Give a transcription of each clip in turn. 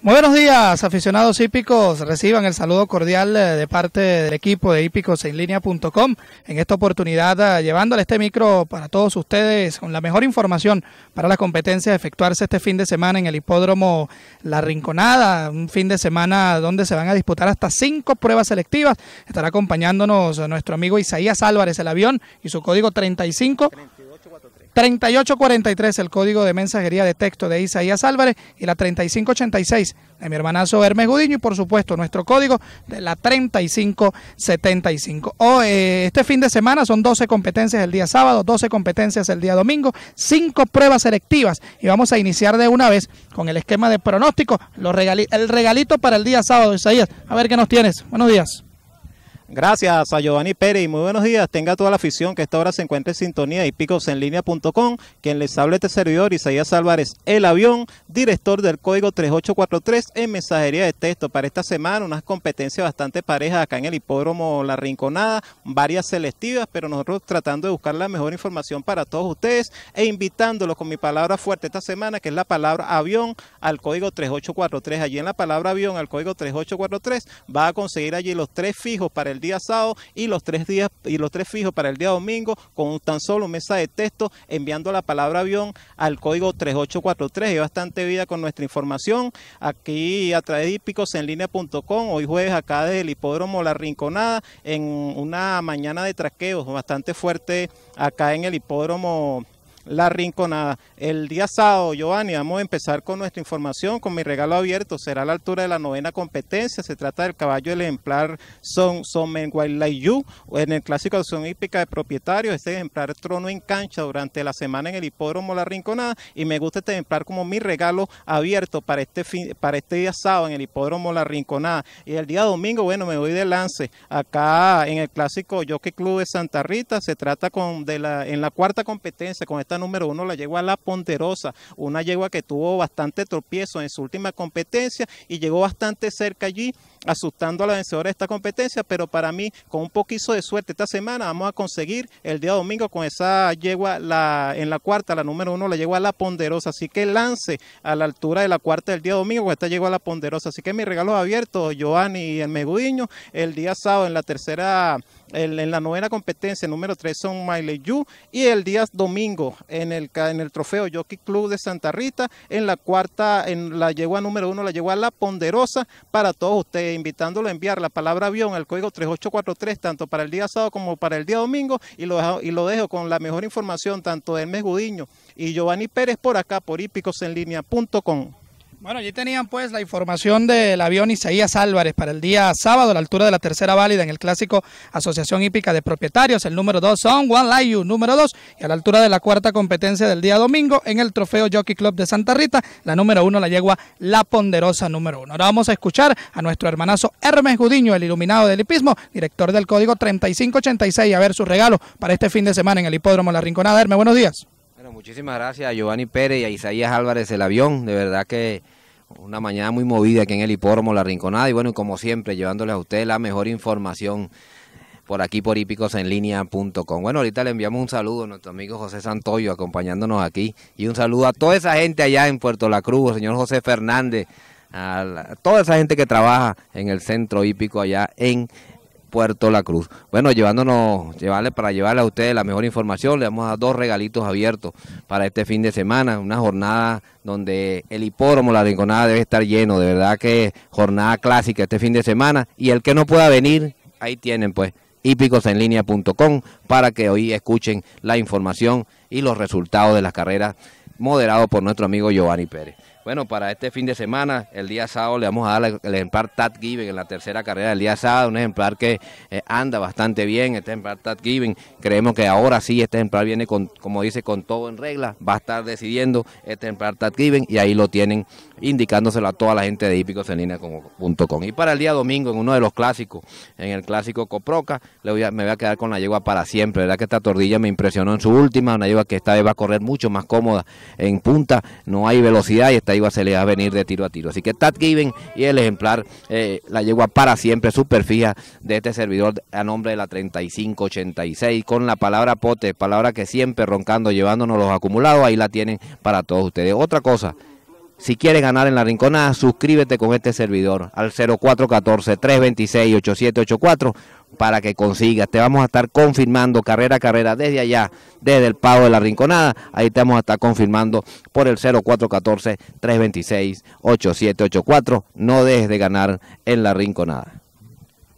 Muy buenos días, aficionados hípicos. Reciban el saludo cordial eh, de parte del equipo de hípicosenlinea.com. En esta oportunidad, eh, llevándole este micro para todos ustedes con la mejor información para la competencia de efectuarse este fin de semana en el hipódromo La Rinconada. Un fin de semana donde se van a disputar hasta cinco pruebas selectivas. Estará acompañándonos nuestro amigo Isaías Álvarez, el avión, y su código 35. 3843, el código de mensajería de texto de Isaías Álvarez, y la 3586 de mi hermanazo Hermes Gudiño, y por supuesto nuestro código de la 3575. Oh, eh, este fin de semana son 12 competencias el día sábado, 12 competencias el día domingo, 5 pruebas selectivas, y vamos a iniciar de una vez con el esquema de pronóstico, los el regalito para el día sábado, Isaías. A ver qué nos tienes. Buenos días. Gracias a Giovanni Pérez y muy buenos días. Tenga toda la afición que esta hora se encuentre en sintonía y picos en picosenlinea.com. Quien les hable este servidor, Isaías Álvarez, el avión, director del código 3843 en mensajería de texto. Para esta semana, unas competencias bastante parejas acá en el hipódromo La Rinconada, varias selectivas, pero nosotros tratando de buscar la mejor información para todos ustedes e invitándolos con mi palabra fuerte esta semana, que es la palabra avión al código 3843. Allí en la palabra avión al código 3843 va a conseguir allí los tres fijos para el día sábado y los tres días y los tres fijos para el día domingo con tan solo mesa de texto enviando la palabra avión al código 3843. y bastante vida con nuestra información aquí a través de hípicos en Hoy jueves acá desde el hipódromo La Rinconada en una mañana de traqueos bastante fuerte acá en el hipódromo la Rinconada. El día sábado, Giovanni, vamos a empezar con nuestra información, con mi regalo abierto. Será a la altura de la novena competencia. Se trata del caballo del ejemplar Son Menguay You en el clásico de acción hípica de propietarios. Este ejemplar trono en cancha durante la semana en el hipódromo La Rinconada. Y me gusta este ejemplar como mi regalo abierto para este, para este día sábado en el hipódromo La Rinconada. Y el día domingo, bueno, me voy de lance acá en el clásico Jockey Club de Santa Rita. Se trata con de la, en la cuarta competencia con esta número uno la yegua La Ponderosa, una yegua que tuvo bastante tropiezo en su última competencia y llegó bastante cerca allí asustando a la vencedora de esta competencia, pero para mí, con un poquito de suerte esta semana, vamos a conseguir el día domingo con esa yegua en la cuarta, la número uno, la yegua La Ponderosa. Así que lance a la altura de la cuarta del día domingo con esta yegua La Ponderosa. Así que mi regalo abiertos, abierto, y el Megudiño, el día sábado en la tercera en la novena competencia, número tres son Miley Yu y el día domingo en el, en el trofeo Jockey Club de Santa Rita, en la cuarta, en la yegua número uno, la yegua La Ponderosa, para todos ustedes. Eh, invitándolo a enviar la palabra avión al código 3843, tanto para el día sábado como para el día domingo, y lo, dejo, y lo dejo con la mejor información tanto de Hermes Gudiño y Giovanni Pérez por acá, por hípicosenlinea.com. Bueno, allí tenían pues la información del avión Isaías Álvarez para el día sábado a la altura de la tercera válida en el clásico Asociación Hípica de Propietarios, el número dos son One Like You, número 2, y a la altura de la cuarta competencia del día domingo en el Trofeo Jockey Club de Santa Rita, la número uno la yegua La Ponderosa número uno Ahora vamos a escuchar a nuestro hermanazo Hermes Gudiño, el iluminado del hipismo, director del código 3586, a ver su regalo para este fin de semana en el Hipódromo La Rinconada. Hermes, buenos días muchísimas gracias a Giovanni Pérez y a Isaías Álvarez el avión. De verdad que una mañana muy movida aquí en el hipódromo La Rinconada. Y bueno, como siempre, llevándoles a ustedes la mejor información por aquí por HipicosEnLínea.com. Bueno, ahorita le enviamos un saludo a nuestro amigo José Santoyo acompañándonos aquí y un saludo a toda esa gente allá en Puerto La Cruz, señor José Fernández, a, a toda esa gente que trabaja en el centro hípico allá en Puerto La Cruz. Bueno, llevándonos, llevarle, para llevarle a ustedes la mejor información, le vamos a dar dos regalitos abiertos para este fin de semana, una jornada donde el hipódromo La Rinconada debe estar lleno, de verdad que jornada clásica este fin de semana y el que no pueda venir, ahí tienen pues hípicosenlinea.com para que hoy escuchen la información y los resultados de las carreras moderado por nuestro amigo Giovanni Pérez. Bueno, para este fin de semana, el día sábado, le vamos a dar el ejemplar Tad Given en la tercera carrera del día sábado, un ejemplar que eh, anda bastante bien, este ejemplar Tad Given. Creemos que ahora sí, este ejemplar viene, con, como dice, con todo en regla, va a estar decidiendo este ejemplar Tad Given y ahí lo tienen indicándoselo a toda la gente de hípicos Y para el día domingo, en uno de los clásicos, en el clásico Coproca, le voy a, me voy a quedar con la yegua para siempre. verdad que esta tordilla me impresionó en su última, una yegua que esta vez va a correr mucho más cómoda en punta, no hay velocidad y está Iba se le va a venir de tiro a tiro. Así que Tad Given y el ejemplar, eh, la yegua para siempre, superfía de este servidor a nombre de la 3586, con la palabra pote, palabra que siempre roncando, llevándonos los acumulados, ahí la tienen para todos ustedes. Otra cosa. Si quieres ganar en la rinconada, suscríbete con este servidor al 0414-326-8784 para que consigas. Te vamos a estar confirmando carrera a carrera desde allá, desde el pavo de la Rinconada. Ahí te vamos a estar confirmando por el 0414-326-8784. No dejes de ganar en la Rinconada.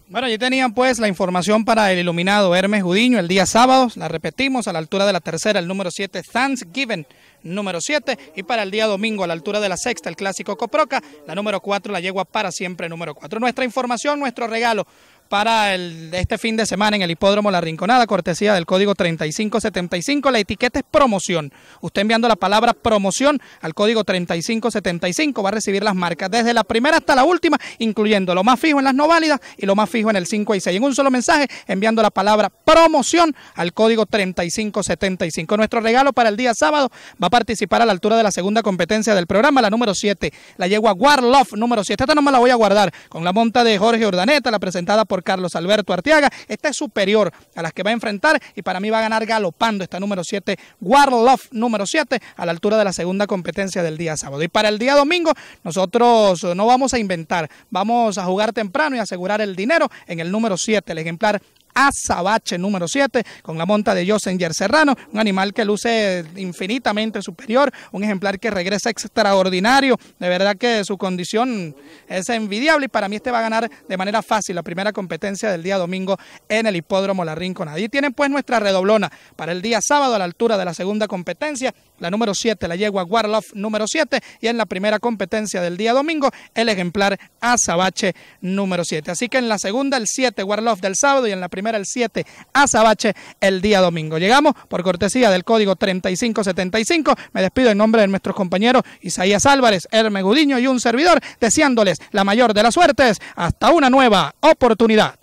Bueno, allí tenían pues la información para el iluminado Hermes Judiño el día sábado, la repetimos, a la altura de la tercera, el número 7, Thanksgiving, número 7, y para el día domingo, a la altura de la sexta, el clásico Coproca, la número 4, la yegua para siempre, número 4. Nuestra información, nuestro regalo para este fin de semana en el Hipódromo La Rinconada, cortesía del código 3575. La etiqueta es promoción. Usted enviando la palabra promoción al código 3575 va a recibir las marcas desde la primera hasta la última, incluyendo lo más fijo en las no válidas y lo más fijo en el 5 y 6. En un solo mensaje, enviando la palabra promoción al código 3575. Nuestro regalo para el día sábado va a participar a la altura de la segunda competencia del programa, la número 7, la yegua Warlove número 7. Esta no me la voy a guardar con la monta de Jorge Urdaneta, la presentada por Carlos Alberto Arteaga. Esta es superior a las que va a enfrentar y para mí va a ganar galopando esta número 7, of número 7, a la altura de la segunda competencia del día sábado. Y para el día domingo, nosotros no vamos a inventar, vamos a jugar temprano y asegurar el dinero en el número 7, el ejemplar azabache número 7 con la monta de Josenger Serrano, un animal que luce infinitamente superior, un ejemplar que regresa extraordinario, de verdad que su condición es envidiable y para mí este va a ganar de manera fácil la primera competencia del día domingo en el hipódromo La Rinconada. Y tienen pues nuestra redoblona para el día sábado a la altura de la segunda competencia, la número 7, la yegua Warloff número 7 y en la primera competencia del día domingo el ejemplar azabache número 7. Así que en la segunda el 7 Warloff del sábado y en la primera el 7 a Azabache el día domingo. Llegamos por cortesía del código 3575. Me despido en nombre de nuestros compañeros Isaías Álvarez, Herme Gudiño y un servidor, deseándoles la mayor de las suertes hasta una nueva oportunidad.